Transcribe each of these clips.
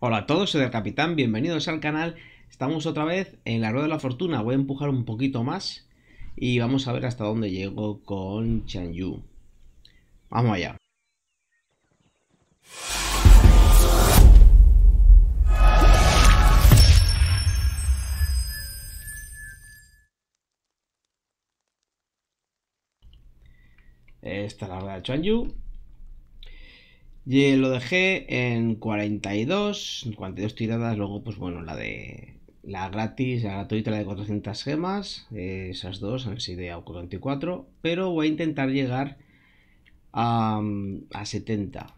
Hola a todos, soy el Capitán, bienvenidos al canal. Estamos otra vez en la Rueda de la Fortuna, voy a empujar un poquito más y vamos a ver hasta dónde llego con Chan Yu. Vamos allá. Esta es la rueda de Chan Yu y eh, lo dejé en 42, 42 tiradas, luego pues bueno, la de la gratis, la gratuita, la de 400 gemas, eh, esas dos han sido ya 44, pero voy a intentar llegar a, a 70.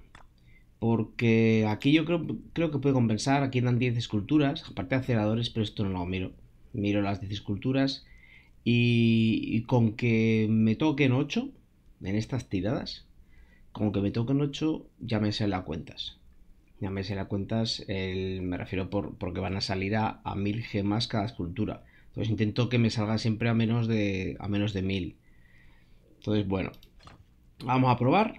Porque aquí yo creo, creo que puede compensar, aquí dan 10 esculturas, aparte de aceleradores, pero esto no lo miro. Miro las 10 esculturas y, y con que me toquen 8 en estas tiradas, como que me toquen 8, ya me sé las cuentas. Ya me sé las cuentas, me refiero por, porque van a salir a, 1000 gemas cada escultura. Entonces intento que me salga siempre a menos de, a menos de 1000. Entonces, bueno, vamos a probar.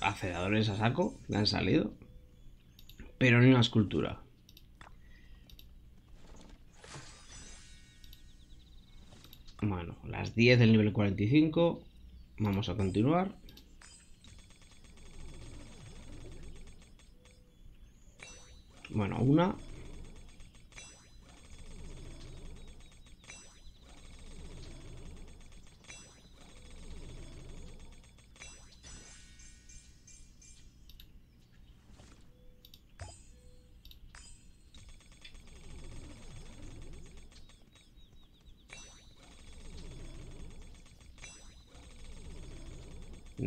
aceleradores a saco le han salido. Pero ni una escultura. Bueno, las 10 del nivel 45. Vamos a continuar. Bueno, una.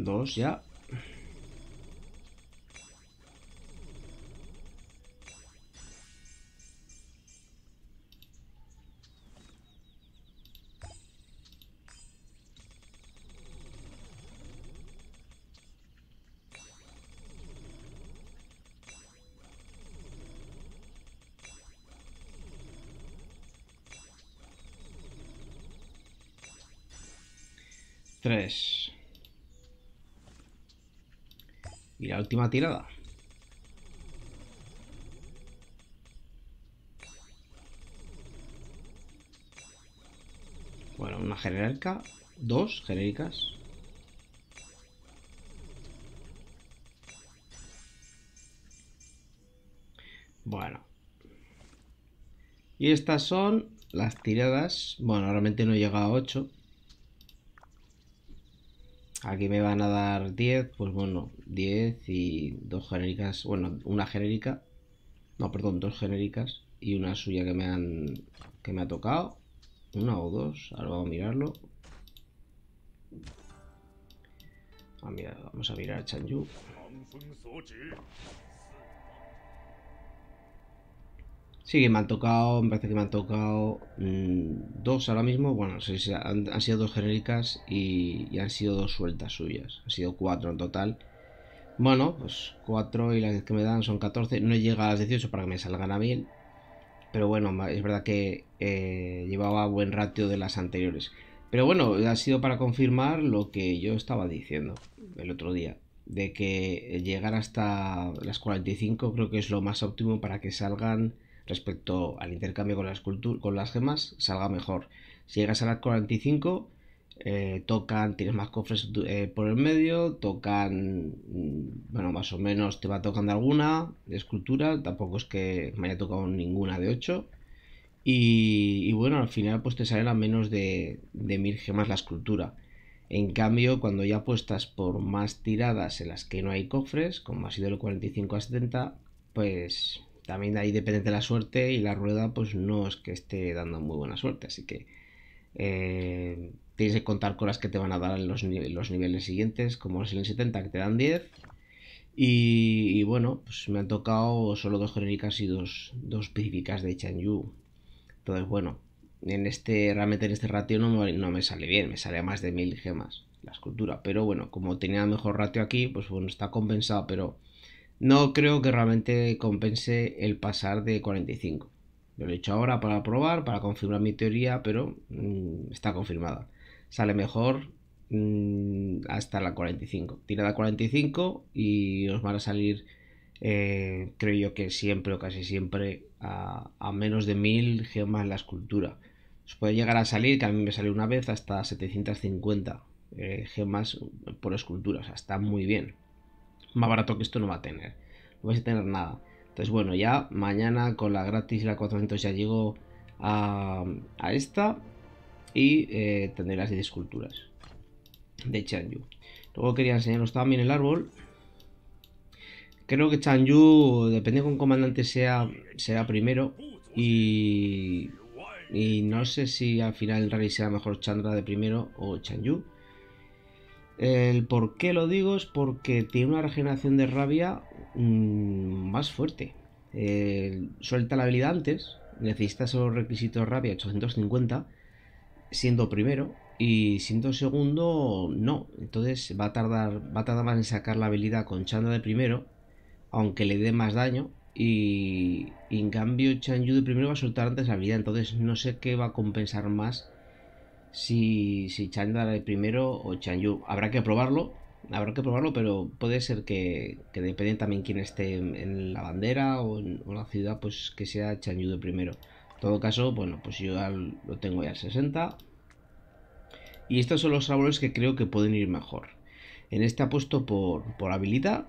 Dos ya. Tres. Y la última tirada. Bueno, una genérica. Dos genéricas. Bueno. Y estas son las tiradas. Bueno, realmente no llega a ocho aquí me van a dar 10, pues bueno, 10 y dos genéricas, bueno, una genérica, no, perdón, dos genéricas y una suya que me han que me ha tocado, una o dos, ahora vamos a mirarlo. vamos a mirar a Chanyu. Sí, que me han tocado, me parece que me han tocado mm, dos ahora mismo. Bueno, han, sido dos genéricas y, han sido dos sueltas suyas. Han sido cuatro en total. Bueno, pues cuatro y las que me dan son 14. No llega a las 18 para que me salgan a mil Pero bueno, es verdad que eh, llevaba buen ratio de las anteriores. Pero bueno, ha sido para confirmar lo que yo estaba diciendo el otro día de que llegar hasta las 45 creo que es lo más óptimo para que salgan respecto al intercambio con las, con las gemas salga mejor. Si llegas a las 45, eh, tocan, tienes más cofres eh, por el medio, tocan, mm, bueno, más o menos te va tocando alguna de escultura, tampoco es que me haya tocado ninguna de 8. Y, bueno, al final pues te salen a menos de, de mil gemas la escultura. En cambio, cuando ya apuestas por más tiradas en las que no hay cofres, como ha sido el 45 a 70, pues también ahí depende de la suerte y la rueda pues no es que esté dando muy buena suerte, así que eh, tienes que contar con las que te van a dar en los, los niveles siguientes, como es el 70 que te dan 10. Y, bueno, pues me han tocado solo dos genéricas y dos, dos específicas de todo Entonces, bueno, en este realmente en este ratio no me, no me sale bien, me sale a más de mil gemas la escultura. Pero bueno, como tenía mejor ratio aquí, pues bueno, está compensado, pero no creo que realmente compense el pasar de 45. lo he hecho ahora para probar, para confirmar mi teoría, pero mm, está confirmada. Sale mejor mm, hasta la 45. Tirada 45 y os van a salir, eh, creo yo que siempre o casi siempre, a, menos de 1000 gemas en la escultura. Os puede llegar a salir, que a mí me salió una vez, hasta 750 eh, gemas por escultura. O sea, está muy bien más barato que esto no va a tener. No vais a tener nada. Entonces, bueno, ya mañana con la gratis y la 400 ya llego a, esta y eh, tendré las 10 esculturas de Yu Luego quería enseñaros también el árbol. Creo que Yu depende un comandante sea, será primero. Y, y no sé si al final el realidad Sea mejor Chandra de primero o Yu el por qué lo digo es porque tiene una regeneración de rabia mm, más fuerte. suelta la habilidad antes, necesita solo requisitos rabia 850, siendo primero, y siendo segundo, no. Entonces va a tardar, va a tardar más en sacar la habilidad con Chanda de primero, aunque le dé más daño. Y, en cambio, Yu de primero va a soltar antes la habilidad. Entonces no sé qué va a compensar más si, si el primero o Chanyu. Habrá que probarlo, habrá que probarlo, pero puede ser que, que depende también quién esté en, la bandera o en, la ciudad, pues que sea Yu de primero. En todo caso, bueno, pues yo lo tengo ya al 60. Y estos son los árboles que creo que pueden ir mejor. En este apuesto por, por habilidad,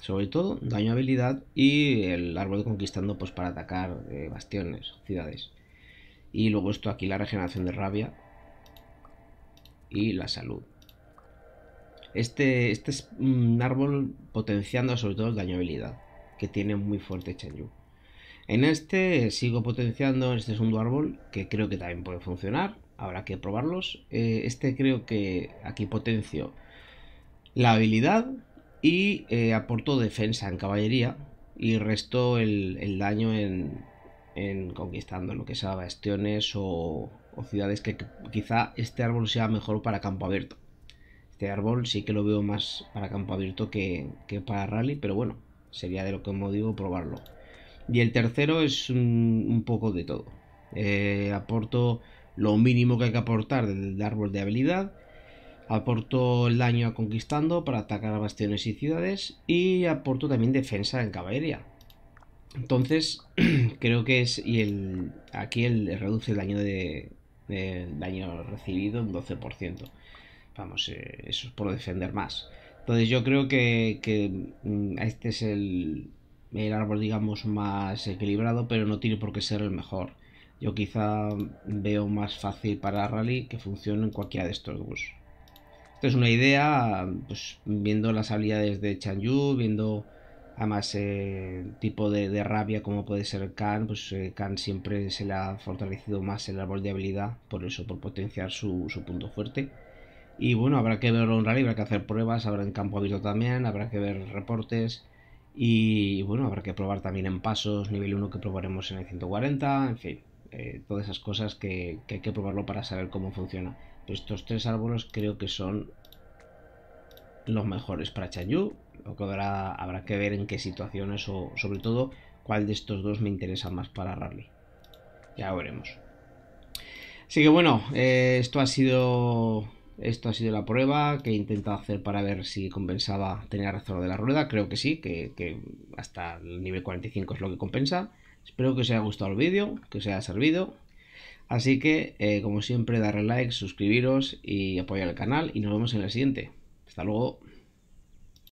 sobre todo, daño habilidad y el árbol de conquistando pues para atacar eh, bastiones, ciudades. Y luego esto aquí la regeneración de rabia, y la salud. Este, este es un árbol potenciando sobre todo daño habilidad que tiene muy fuerte Chenyu. En este sigo potenciando este segundo árbol, que creo que también puede funcionar, habrá que probarlos. Eh, este creo que aquí potencio la habilidad y aportó eh, aporto defensa en caballería y resto el, daño en, en conquistando lo que sea bastiones o, o ciudades que quizá este árbol sea mejor para campo abierto. Este árbol sí que lo veo más para campo abierto que, para rally, pero bueno, sería de lo que hemos digo probarlo. Y el tercero es un, poco de todo. Eh, aporto lo mínimo que hay que aportar del árbol de habilidad. Aporto el daño a conquistando para atacar a bastiones y ciudades. Y aporto también defensa en caballería. Entonces, creo que es. Y el, aquí el reduce el daño de, del daño recibido, un 12%. Vamos, eh, eso es por defender más. Entonces yo creo que, mm, este es el, árbol, digamos, más equilibrado, pero no tiene por qué ser el mejor. Yo quizá veo más fácil para Rally que funcione en cualquiera de estos dos. Esto es una idea, pues viendo las habilidades de Chan Yu, viendo Además, eh, el tipo de, rabia como puede ser Khan, pues eh, Khan siempre se le ha fortalecido más el árbol de habilidad, por eso, por potenciar su, punto fuerte. Y bueno, habrá que verlo en rally, habrá que hacer pruebas, habrá en campo abierto también, habrá que ver reportes. Y bueno, habrá que probar también en pasos, nivel 1 que probaremos en el 140, en fin, eh, todas esas cosas que, hay que probarlo para saber cómo funciona. Pero estos tres árboles creo que son los mejores para Chanyu habrá, que ver en qué situaciones o sobre todo cuál de estos dos me interesa más para Rally. Ya veremos. Así que bueno, eh, esto ha sido esto ha sido la prueba que he intentado hacer para ver si compensaba tener razón de la rueda. Creo que sí, que, hasta el nivel 45 es lo que compensa. Espero que os haya gustado el vídeo, que os haya servido. Así que, eh, como siempre, darle like, suscribiros y apoyar el canal. Y nos vemos en el siguiente. Hasta luego.